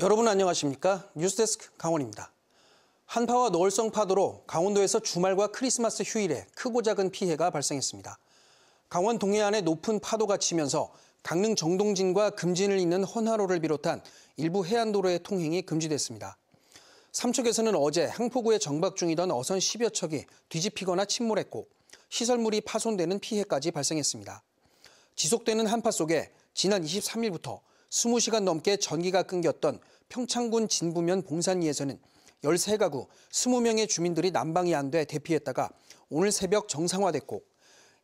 여러분 안녕하십니까? 뉴스데스크 강원입니다. 한파와 노을성 파도로 강원도에서 주말과 크리스마스 휴일에 크고 작은 피해가 발생했습니다. 강원 동해안에 높은 파도가 치면서 강릉 정동진과 금진을 잇는 헌화로를 비롯한 일부 해안도로의 통행이 금지됐습니다. 삼척에서는 어제 항포구에 정박 중이던 어선 10여 척이 뒤집히거나 침몰했고 시설물이 파손되는 피해까지 발생했습니다. 지속되는 한파 속에 지난 23일부터 20시간 넘게 전기가 끊겼던 평창군 진부면 봉산리에서는 13가구 20명의 주민들이 난방이 안 돼 대피했다가 오늘 새벽 정상화됐고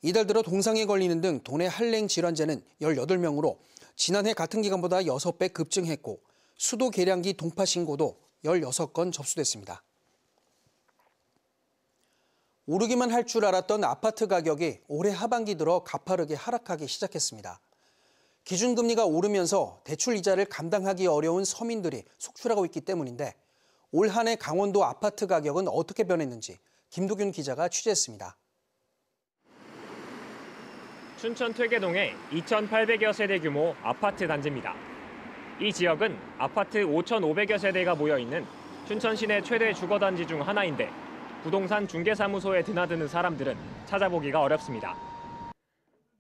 이달 들어 동상에 걸리는 등 도내 한랭 질환자는 18명으로 지난해 같은 기간보다 6배 급증했고 수도 계량기 동파 신고도 16건 접수됐습니다. 오르기만 할 줄 알았던 아파트 가격이 올해 하반기 들어 가파르게 하락하기 시작했습니다. 기준금리가 오르면서 대출 이자를 감당하기 어려운 서민들이 속출하고 있기 때문인데 올한해 강원도 아파트 가격은 어떻게 변했는지 김도균 기자가 취재했습니다. 춘천 퇴계동의 2,800여 세대 규모 아파트 단지입니다. 이 지역은 아파트 5,500여 세대가 모여 있는 춘천 시내 최대 주거 단지 중 하나인데 부동산 중개사무소에 드나드는 사람들은 찾아보기가 어렵습니다.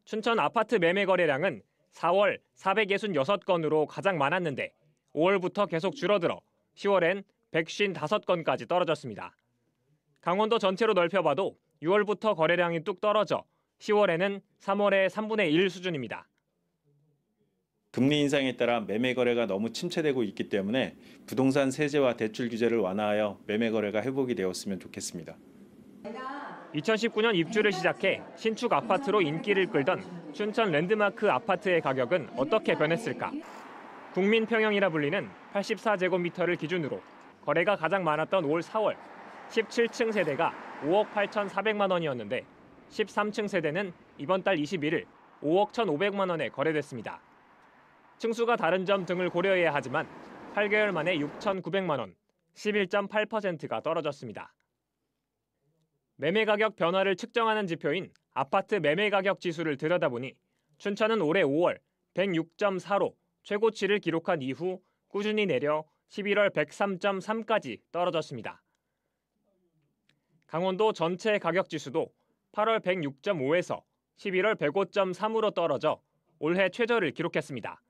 춘천 아파트 매매 거래량은 4월 466건으로 가장 많았는데 5월부터 계속 줄어들어 10월엔 155건까지 떨어졌습니다. 강원도 전체로 넓혀봐도 6월부터 거래량이 뚝 떨어져 10월에는 3월의 3분의 1 수준입니다. 금리 인상에 따라 매매 거래가 너무 침체되고 있기 때문에 부동산 세제와 대출 규제를 완화하여 매매 거래가 회복이 되었으면 좋겠습니다. 2019년 입주를 시작해 신축 아파트로 인기를 끌던 춘천 랜드마크 아파트의 가격은 어떻게 변했을까? 국민 평형이라 불리는 84제곱미터를 기준으로 거래가 가장 많았던 올 4월 17층 세대가 5억 8,400만 원이었는데 13층 세대는 이번 달 21일 5억 1,500만 원에 거래됐습니다. 층수가 다른 점 등을 고려해야 하지만 8개월 만에 6,900만 원, 11.8%가 떨어졌습니다. 매매 가격 변화를 측정하는 지표인 아파트 매매 가격 지수를 들여다보니 춘천은 올해 5월 106.4로 최고치를 기록한 이후 꾸준히 내려 11월 103.3까지 떨어졌습니다. 강원도 전체 가격 지수도 8월 106.5에서 11월 105.3으로 떨어져 올해 최저를 기록했습니다.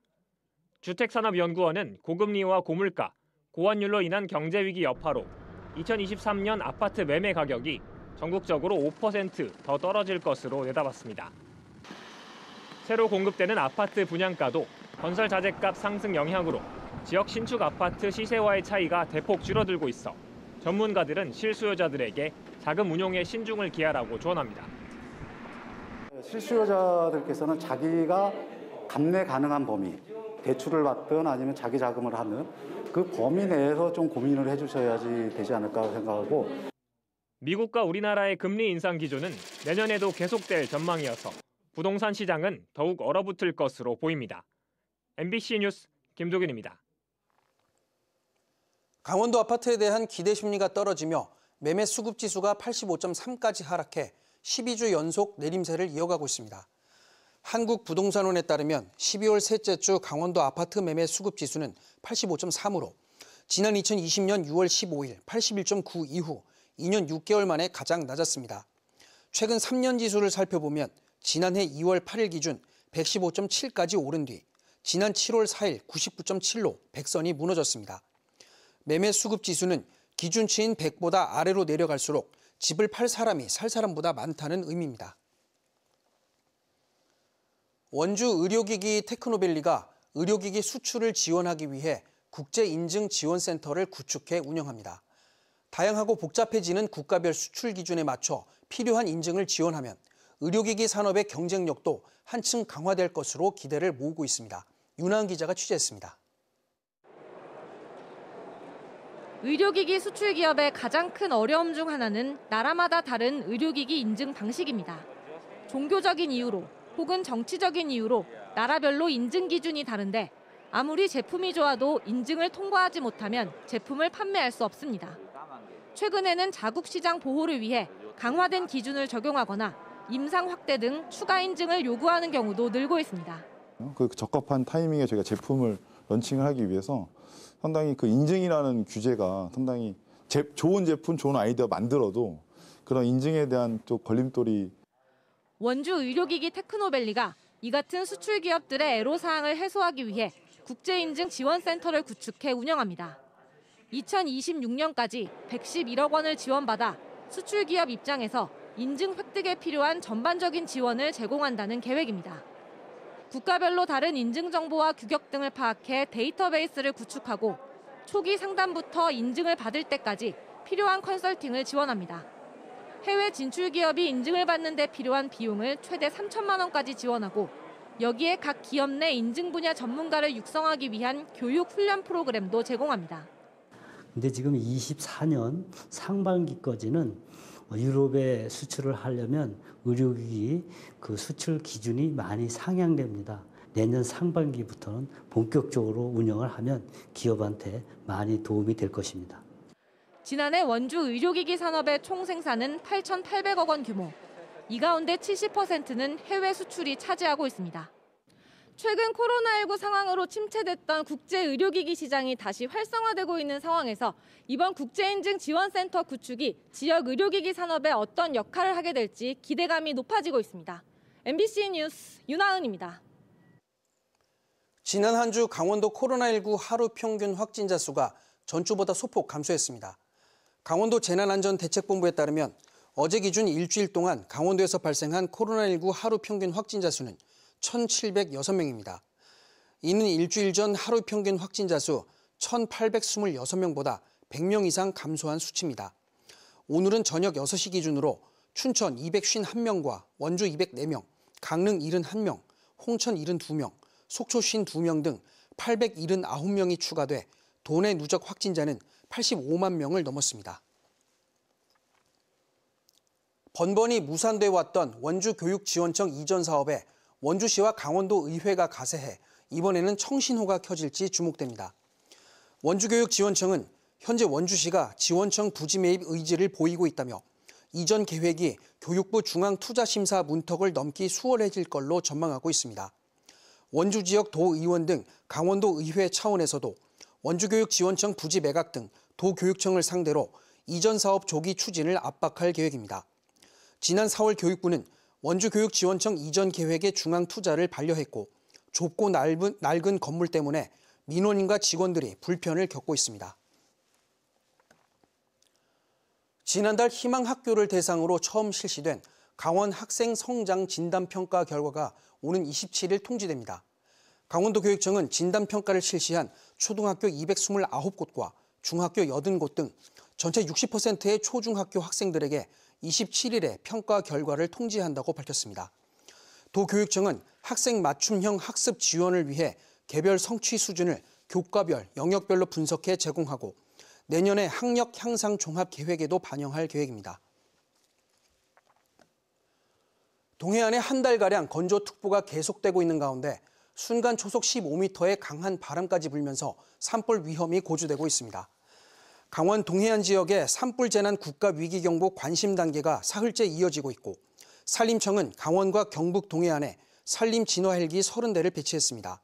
주택산업연구원은 고금리와 고물가, 고환율로 인한 경제위기 여파로 2023년 아파트 매매 가격이 전국적으로 5%더 떨어질 것으로 내다봤습니다. 새로 공급되는 아파트 분양가도 건설 자재값 상승 영향으로 지역 신축 아파트 시세와의 차이가 대폭 줄어들고 있어 전문가들은 실수요자들에게 자금 운용에 신중을 기하라고 조언합니다. 실수요자들께서는 자기가 감내 가능한 범위, 대출을 받든 아니면 자기 자금을 하는 그 범위 내에서 좀 고민을 해주셔야지 되지 않을까 생각하고 미국과 우리나라의 금리 인상 기조는 내년에도 계속될 전망이어서 부동산 시장은 더욱 얼어붙을 것으로 보입니다. MBC 뉴스 김도균입니다. 강원도 아파트에 대한 기대 심리가 떨어지며 매매 수급 지수가 85.3까지 하락해 12주 연속 내림세를 이어가고 있습니다. 한국부동산원에 따르면 12월 셋째 주 강원도 아파트 매매 수급 지수는 85.3으로 지난 2020년 6월 15일 81.9 이후 2년 6개월 만에 가장 낮았습니다. 최근 3년 지수를 살펴보면 지난해 2월 8일 기준 115.7까지 오른 뒤 지난 7월 4일 99.7로 100선이 무너졌습니다. 매매 수급 지수는 기준치인 100보다 아래로 내려갈수록 집을 팔 사람이 살 사람보다 많다는 의미입니다. 원주 의료기기 테크노밸리가 의료기기 수출을 지원하기 위해 국제인증지원센터를 구축해 운영합니다. 다양하고 복잡해지는 국가별 수출 기준에 맞춰 필요한 인증을 지원하면 의료기기 산업의 경쟁력도 한층 강화될 것으로 기대를 모으고 있습니다. 윤한 기자가 취재했습니다. 의료기기 수출 기업의 가장 큰 어려움 중 하나는 나라마다 다른 의료기기 인증 방식입니다. 종교적인 이유로 혹은 정치적인 이유로 나라별로 인증 기준이 다른데 아무리 제품이 좋아도 인증을 통과하지 못하면 제품을 판매할 수 없습니다. 최근에는 자국 시장 보호를 위해 강화된 기준을 적용하거나 임상 확대 등 추가 인증을 요구하는 경우도 늘고 있습니다. 그 적합한 타이밍에 저희가 제품을 런칭을 하기 위해서 상당히 그 인증이라는 규제가 상당히 제, 좋은 제품, 좋은 아이디어 만들어도 그런 인증에 대한 또 걸림돌이 원주 의료기기 테크노밸리가 이 같은 수출 기업들의 애로사항을 해소하기 위해 국제인증 지원센터를 구축해 운영합니다. 2026년까지 111억 원을 지원받아 수출 기업 입장에서 인증 획득에 필요한 전반적인 지원을 제공한다는 계획입니다. 국가별로 다른 인증 정보와 규격 등을 파악해 데이터베이스를 구축하고 초기 상담부터 인증을 받을 때까지 필요한 컨설팅을 지원합니다. 해외 진출 기업이 인증을 받는 데 필요한 비용을 최대 3천만 원까지 지원하고 여기에 각 기업 내 인증 분야 전문가를 육성하기 위한 교육 훈련 프로그램도 제공합니다. 근데 지금 24년 상반기까지는 유럽에 수출을 하려면 의료기기 그 수출 기준이 많이 상향됩니다. 내년 상반기부터는 본격적으로 운영을 하면 기업한테 많이 도움이 될 것입니다. 지난해 원주 의료기기 산업의 총 생산은 8,800억 원 규모. 이 가운데 70%는 해외 수출이 차지하고 있습니다. 최근 코로나19 상황으로 침체됐던 국제 의료기기 시장이 다시 활성화되고 있는 상황에서 이번 국제인증 지원센터 구축이 지역 의료기기 산업에 어떤 역할을 하게 될지 기대감이 높아지고 있습니다. MBC 뉴스 윤하은입니다. 지난 한 주 강원도 코로나19 하루 평균 확진자 수가 전주보다 소폭 감소했습니다. 강원도 재난안전대책본부에 따르면 어제 기준 일주일 동안 강원도에서 발생한 코로나19 하루 평균 확진자 수는 1,706명입니다. 이는 일주일 전 하루 평균 확진자 수 1,826명보다 100명 이상 감소한 수치입니다. 오늘은 저녁 6시 기준으로 춘천 251명과 원주 204명, 강릉 71명, 홍천 72명, 속초 52명 등 879명이 추가돼 도내 누적 확진자는 85만 명을 넘었습니다. 번번이 무산돼 왔던 원주 교육지원청 이전 사업에 원주시와 강원도 의회가 가세해 이번에는 청신호가 켜질지 주목됩니다. 원주교육지원청은 현재 원주시가 지원청 부지 매입 의지를 보이고 있다며 이전 계획이 교육부 중앙투자심사 문턱을 넘기 수월해질 걸로 전망하고 있습니다. 원주 지역 도의원 등 강원도 의회 차원에서도 원주교육지원청 부지 매각 등 도교육청을 상대로 이전 사업 조기 추진을 압박할 계획입니다. 지난 4월 교육부는 원주교육지원청 이전 계획의 중앙 투자를 반려했고 좁고 낡은, 낡은 건물 때문에 민원인과 직원들이 불편을 겪고 있습니다. 지난달 희망학교를 대상으로 처음 실시된 강원 학생 성장 진단평가 결과가 오는 27일 통지됩니다. 강원도교육청은 진단평가를 실시한 초등학교 229곳과 중학교 80곳 등 전체 60%의 초중학교 학생들에게 27일에 평가 결과를 통지한다고 밝혔습니다. 도교육청은 학생 맞춤형 학습 지원을 위해 개별 성취 수준을 교과별, 영역별로 분석해 제공하고 내년에 학력 향상 종합 계획에도 반영할 계획입니다. 동해안에 한 달가량 건조특보가 계속되고 있는 가운데 순간 초속 15m의 강한 바람까지 불면서 산불 위험이 고조되고 있습니다. 강원 동해안 지역의 산불 재난 국가 위기 경보 관심 단계가 사흘째 이어지고 있고 산림청은 강원과 경북 동해안에 산림 진화 헬기 30대를 배치했습니다.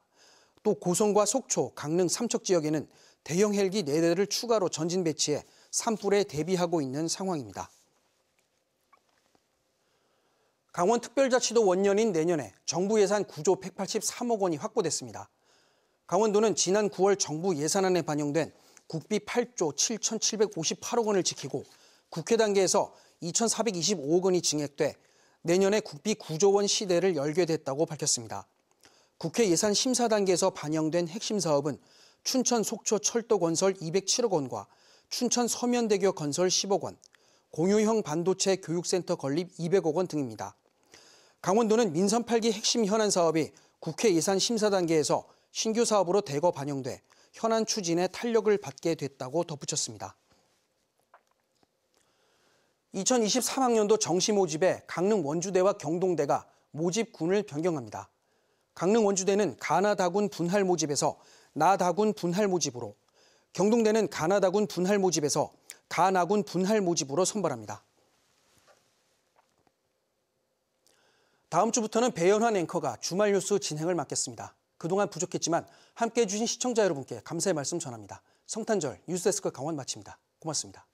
또 고성과 속초, 강릉 삼척 지역에는 대형 헬기 4대를 추가로 전진 배치해 산불에 대비하고 있는 상황입니다. 강원특별자치도 원년인 내년에 정부 예산 9조 183억 원이 확보됐습니다. 강원도는 지난 9월 정부 예산안에 반영된 국비 8조 7,758억 원을 지키고 국회 단계에서 2,425억 원이 증액돼 내년에 국비 9조 원 시대를 열게 됐다고 밝혔습니다. 국회 예산 심사 단계에서 반영된 핵심 사업은 춘천 속초 철도 건설 207억 원과 춘천 서면대교 건설 10억 원, 공유형 반도체 교육센터 건립 200억 원 등입니다. 강원도는 민선 8기 핵심 현안 사업이 국회 예산 심사 단계에서 신규 사업으로 대거 반영돼 현안 추진에 탄력을 받게 됐다고 덧붙였습니다. 2023학년도 정시 모집에 강릉 원주대와 경동대가 모집군을 변경합니다. 강릉 원주대는 가나다군 분할 모집에서 나다군 분할 모집으로, 경동대는 가나다군 분할 모집에서 가나군 분할 모집으로 선발합니다. 다음 주부터는 배현환 앵커가 주말 뉴스 진행을 맡겠습니다. 그동안 부족했지만 함께해 주신 시청자 여러분께 감사의 말씀 전합니다. 성탄절 뉴스데스크 강원 마칩니다. 고맙습니다.